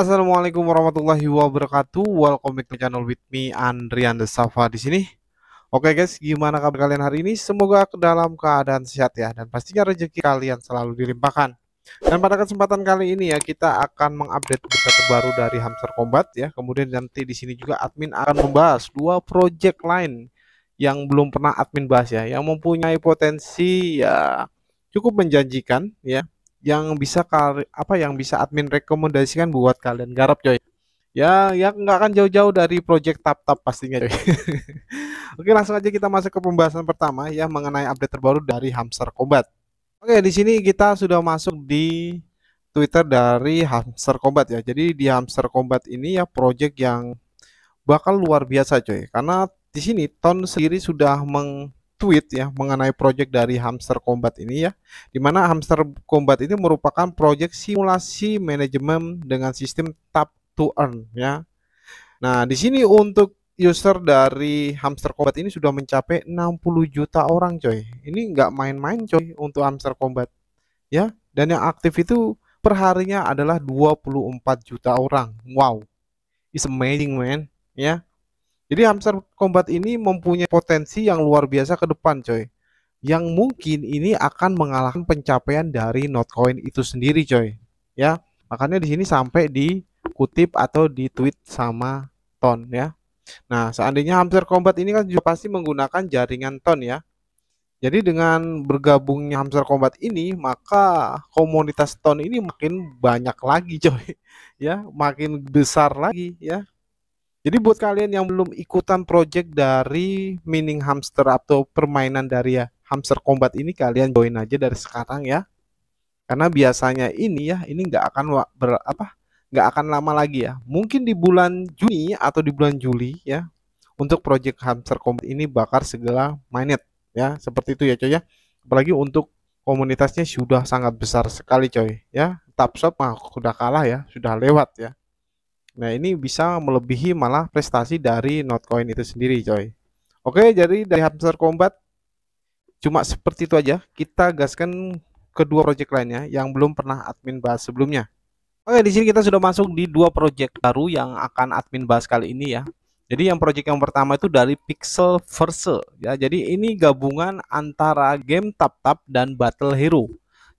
Assalamualaikum warahmatullahi wabarakatuh. Welcome back to channel with me Andrian The Safa di sini. Oke guys, gimana kabar kalian hari ini? Semoga ke dalam keadaan sehat ya dan pastinya rezeki kalian selalu dilimpahkan. Dan pada kesempatan kali ini ya kita akan mengupdate berita terbaru dari Hamster Combat ya. Kemudian nanti di sini juga admin akan membahas dua project lain yang belum pernah admin bahas ya, yang mempunyai potensi ya cukup menjanjikan ya yang bisa kali apa yang bisa admin rekomendasikan buat kalian garap coy ya ya nggak akan jauh-jauh dari project tap tap pastinya coy oke langsung aja kita masuk ke pembahasan pertama ya mengenai update terbaru dari hamster combat oke di sini kita sudah masuk di Twitter dari hamster combat ya jadi di hamster combat ini ya project yang bakal luar biasa coy karena di sini Ton sendiri sudah meng tweet ya mengenai project dari Hamster Combat ini ya. Dimana Hamster Combat ini merupakan project simulasi manajemen dengan sistem tap to earn ya. Nah, di sini untuk user dari Hamster Combat ini sudah mencapai 60 juta orang coy. Ini nggak main-main coy untuk Hamster Combat ya. Dan yang aktif itu perharinya adalah 24 juta orang. Wow. It's amazing man ya. Jadi Hamster Combat ini mempunyai potensi yang luar biasa ke depan, coy. Yang mungkin ini akan mengalahkan pencapaian dari Notcoin itu sendiri, coy. Ya, makanya di sini sampai dikutip atau di tweet sama Ton, ya. Nah, seandainya Hamster Combat ini kan juga pasti menggunakan jaringan Ton, ya. Jadi dengan bergabungnya Hamster Combat ini, maka komunitas Ton ini makin banyak lagi, coy. Ya, makin besar lagi, ya jadi buat kalian yang belum ikutan project dari mining hamster atau permainan dari ya hamster combat ini kalian join aja dari sekarang ya. Karena biasanya ini ya ini nggak akan ber, apa nggak akan lama lagi ya. Mungkin di bulan Juni atau di bulan Juli ya untuk project hamster combat ini bakar segala mainet ya seperti itu ya coy ya. Apalagi untuk komunitasnya sudah sangat besar sekali coy ya. shop mah sudah kalah ya, sudah lewat ya Nah, ini bisa melebihi malah prestasi dari Notcoin itu sendiri, coy. Oke, jadi dari Hamster Combat cuma seperti itu aja. Kita gaskan kedua project lainnya yang belum pernah admin bahas sebelumnya. Oke, di sini kita sudah masuk di dua project baru yang akan admin bahas kali ini ya. Jadi yang project yang pertama itu dari Pixel Verse ya. Jadi ini gabungan antara game Tap Tap dan Battle Hero.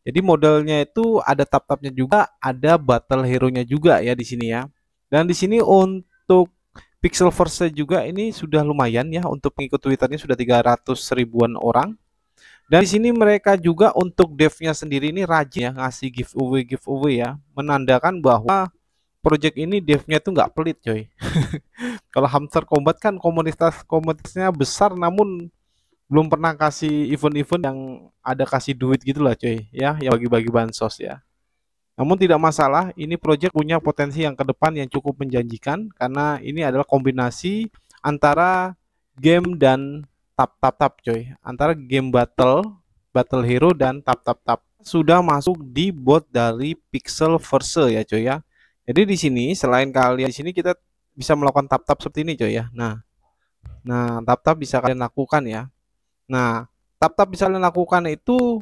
Jadi modelnya itu ada Tap Tapnya juga, ada Battle Hero-nya juga ya di sini ya. Dan di sini untuk Pixel Force juga ini sudah lumayan ya untuk pengikut Twitternya sudah 300 ribuan orang. Dan di sini mereka juga untuk devnya sendiri ini rajin ya ngasih giveaway giveaway ya, menandakan bahwa project ini devnya tuh nggak pelit coy. Kalau Hamster Combat kan komunitas komunitasnya besar namun belum pernah kasih event-event yang ada kasih duit gitu lah coy ya yang bagi-bagi bansos ya. Namun tidak masalah, ini proyek punya potensi yang ke depan yang cukup menjanjikan karena ini adalah kombinasi antara game dan tap tap tap coy, antara game battle, battle hero dan tap tap tap. Sudah masuk di bot dari Pixel Verse ya coy ya. Jadi di sini selain kalian di sini kita bisa melakukan tap tap seperti ini coy ya. Nah. Nah, tap tap bisa kalian lakukan ya. Nah, tap tap bisa kalian lakukan itu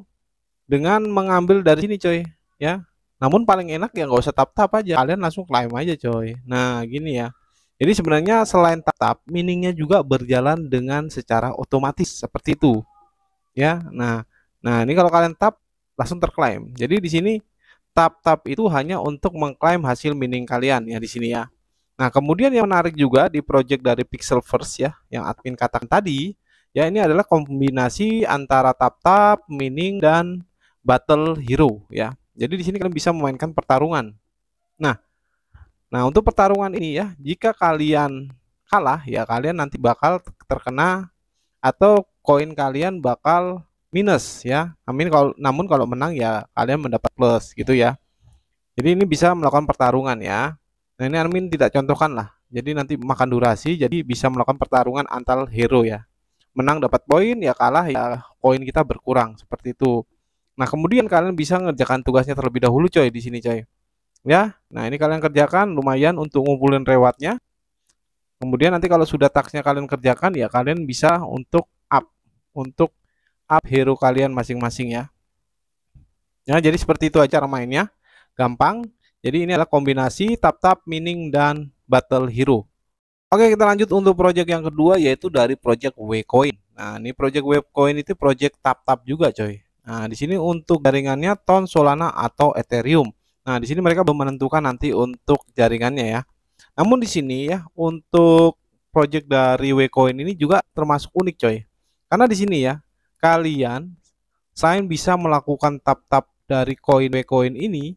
dengan mengambil dari sini coy ya namun paling enak ya nggak usah tap-tap aja, kalian langsung climb aja coy. Nah gini ya, jadi sebenarnya selain tap-tap, miningnya juga berjalan dengan secara otomatis seperti itu. Ya, nah, nah ini kalau kalian tap langsung terklaim. Jadi di sini tap-tap itu hanya untuk mengklaim hasil mining kalian ya di sini ya. Nah, kemudian yang menarik juga di project dari Pixelverse ya, yang admin katakan tadi, ya ini adalah kombinasi antara tap-tap, mining dan battle hero ya. Jadi di sini kalian bisa memainkan pertarungan. Nah, nah untuk pertarungan ini ya, jika kalian kalah ya kalian nanti bakal terkena atau koin kalian bakal minus ya. Amin kalau namun kalau menang ya kalian mendapat plus gitu ya. Jadi ini bisa melakukan pertarungan ya. Nah ini admin tidak contohkan lah. Jadi nanti makan durasi jadi bisa melakukan pertarungan antar hero ya. Menang dapat poin ya kalah ya koin kita berkurang seperti itu. Nah, kemudian kalian bisa ngerjakan tugasnya terlebih dahulu coy di sini coy. Ya. Nah, ini kalian kerjakan lumayan untuk ngumpulin rewardnya. Kemudian nanti kalau sudah taksnya kalian kerjakan ya kalian bisa untuk up untuk up hero kalian masing-masing ya. Ya, nah, jadi seperti itu cara mainnya. Gampang. Jadi ini adalah kombinasi tap-tap, mining dan battle hero. Oke, kita lanjut untuk project yang kedua yaitu dari project Wcoin. Nah, ini project Wcoin itu project tap-tap juga, coy. Nah, di sini untuk jaringannya Ton, Solana atau Ethereum. Nah, di sini mereka belum menentukan nanti untuk jaringannya ya. Namun di sini ya untuk project dari wecoin ini juga termasuk unik coy. Karena di sini ya kalian selain bisa melakukan tap-tap dari koin Wcoin ini,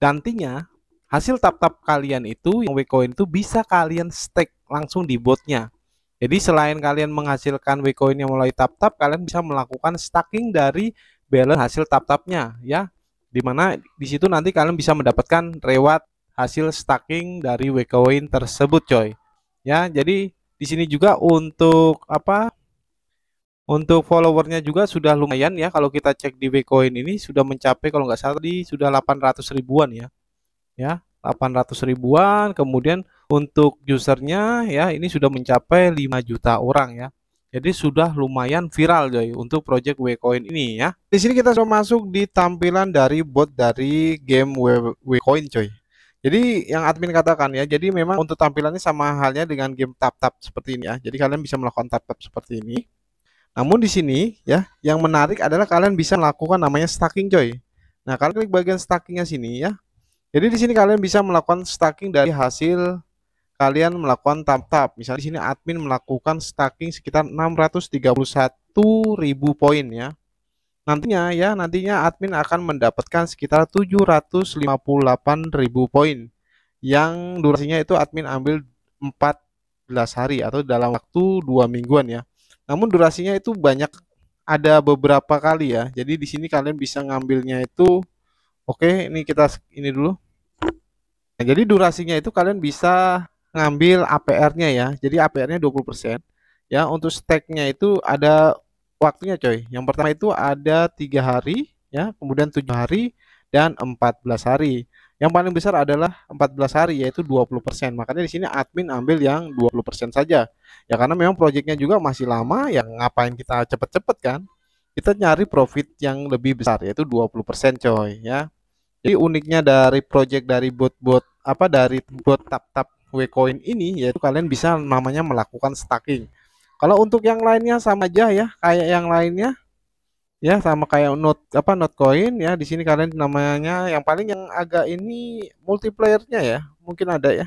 nantinya hasil tap-tap kalian itu yang wecoin itu bisa kalian stake langsung di botnya. Jadi selain kalian menghasilkan wecoin yang mulai tap-tap, kalian bisa melakukan staking dari balance hasil tap-tapnya ya. Dimana di situ nanti kalian bisa mendapatkan reward hasil stacking dari Wcoin tersebut coy. Ya, jadi di sini juga untuk apa? Untuk followernya juga sudah lumayan ya kalau kita cek di Wcoin ini sudah mencapai kalau nggak salah di sudah 800 ribuan ya. Ya, 800 ribuan kemudian untuk usernya ya ini sudah mencapai 5 juta orang ya jadi sudah lumayan viral coy untuk project Wcoin ini ya. Di sini kita sudah masuk di tampilan dari bot dari game Wcoin coy. Jadi yang admin katakan ya, jadi memang untuk tampilannya sama halnya dengan game tap-tap seperti ini ya. Jadi kalian bisa melakukan tap-tap seperti ini. Namun di sini ya, yang menarik adalah kalian bisa melakukan namanya stacking coy. Nah, kalian klik bagian stackingnya sini ya. Jadi di sini kalian bisa melakukan stacking dari hasil kalian melakukan tap-tap. Misalnya di sini admin melakukan stacking sekitar 631.000 poin ya. Nantinya ya, nantinya admin akan mendapatkan sekitar 758.000 poin yang durasinya itu admin ambil 14 hari atau dalam waktu dua mingguan ya. Namun durasinya itu banyak ada beberapa kali ya. Jadi di sini kalian bisa ngambilnya itu oke, ini kita ini dulu. Nah, jadi durasinya itu kalian bisa ngambil APR-nya ya. Jadi APR-nya 20%. Ya, untuk stake-nya itu ada waktunya coy. Yang pertama itu ada tiga hari ya, kemudian tujuh hari dan 14 hari. Yang paling besar adalah 14 hari yaitu 20%. Makanya di sini admin ambil yang 20% saja. Ya karena memang proyeknya juga masih lama, yang ngapain kita cepet-cepet kan? Kita nyari profit yang lebih besar yaitu 20% coy ya. Jadi uniknya dari project dari bot-bot apa dari bot tap-tap Wcoin ini yaitu kalian bisa namanya melakukan staking. Kalau untuk yang lainnya sama aja ya, kayak yang lainnya ya sama kayak not apa not coin ya di sini kalian namanya yang paling yang agak ini multiplayernya ya mungkin ada ya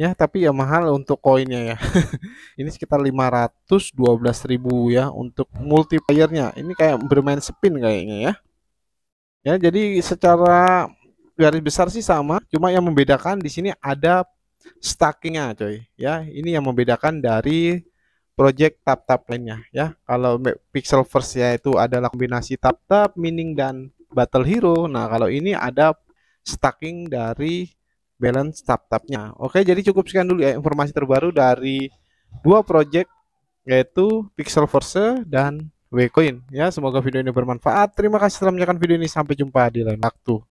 ya tapi ya mahal untuk koinnya ya ini sekitar 512.000 ya untuk multiplayernya ini kayak bermain spin kayaknya ya ya jadi secara garis besar sih sama cuma yang membedakan di sini ada stackingnya coy ya ini yang membedakan dari project tap tap lainnya ya kalau pixel ya itu adalah kombinasi tap tap mining dan battle hero nah kalau ini ada stacking dari balance tap tapnya. oke jadi cukup sekian dulu ya informasi terbaru dari dua project yaitu pixel first dan Wcoin ya semoga video ini bermanfaat terima kasih telah menyaksikan video ini sampai jumpa di lain waktu